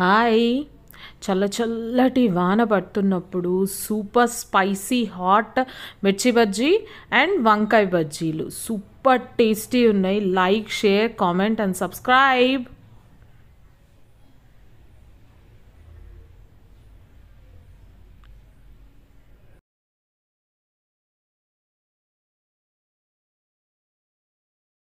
hi చల్ల చల్లటి వాన పడుతున్నప్పుడు సూపర్ స్పైసీ హాట్ మిర్చి బజ్జీ అండ్ వంకాయ బజ్జీలు సూపర్ టేస్టీ ఉన్నాయి like share comment and subscribe